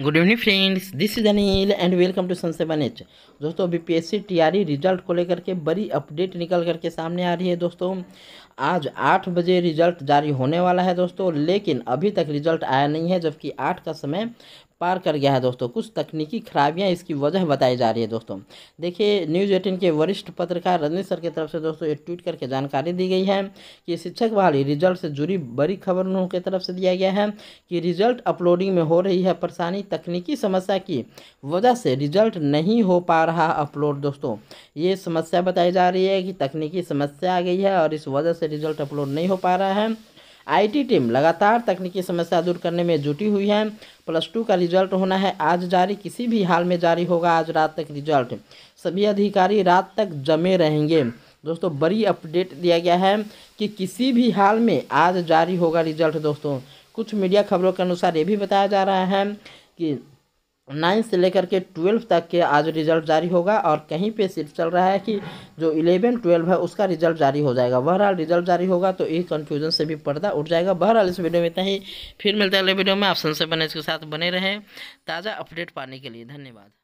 good evening friends this is Anil and welcome to sun seven H दोस्तों B P S C T result को लेकर के बड़ी update निकल करके सामने आ रही है दोस्तों आज आठ बजे रिजल्ट जारी होने वाला है दोस्तों लेकिन अभी तक रिजल्ट आया नहीं है जबकि आठ का समय पार कर गया है दोस्तों कुछ तकनीकी खराबियां इसकी वजह बताई जा रही है दोस्तों देखिए न्यूज़ एटीन के वरिष्ठ पत्रकार रजनी सर की तरफ से दोस्तों ये ट्वीट करके जानकारी दी गई है कि शिक्षक बहाली रिजल्ट से जुड़ी बड़ी खबर उनके तरफ से दिया गया है कि रिजल्ट अपलोडिंग में हो रही है परेशानी तकनीकी समस्या की वजह से रिजल्ट नहीं हो पा रहा अपलोड दोस्तों ये समस्या बताई जा रही है कि तकनीकी समस्या आ गई है और इस वजह से रिजल्ट अपलोड नहीं हो पा रहा है आईटी टीम लगातार तकनीकी समस्या दूर करने में जुटी हुई है प्लस टू का रिजल्ट होना है आज जारी किसी भी हाल में जारी होगा आज रात तक रिजल्ट सभी अधिकारी रात तक जमे रहेंगे दोस्तों बड़ी अपडेट दिया गया है कि किसी भी हाल में आज जारी होगा रिजल्ट दोस्तों कुछ मीडिया खबरों के अनुसार ये भी बताया जा रहा है कि नाइन्थ से लेकर के ट्वेल्व तक के आज रिजल्ट जारी होगा और कहीं पे सिर्फ चल रहा है कि जो इलेवन ट्वेल्व है उसका रिजल्ट जारी हो जाएगा बहरहाल रिजल्ट जारी होगा तो इस कन्फ्यूजन से भी पर्दा उठ जाएगा बहरहाल इस वीडियो में इतना ही फिर मिलते हैं अगले वीडियो में आप सन से बने इसके साथ बने रहें ताज़ा अपडेट पाने के लिए धन्यवाद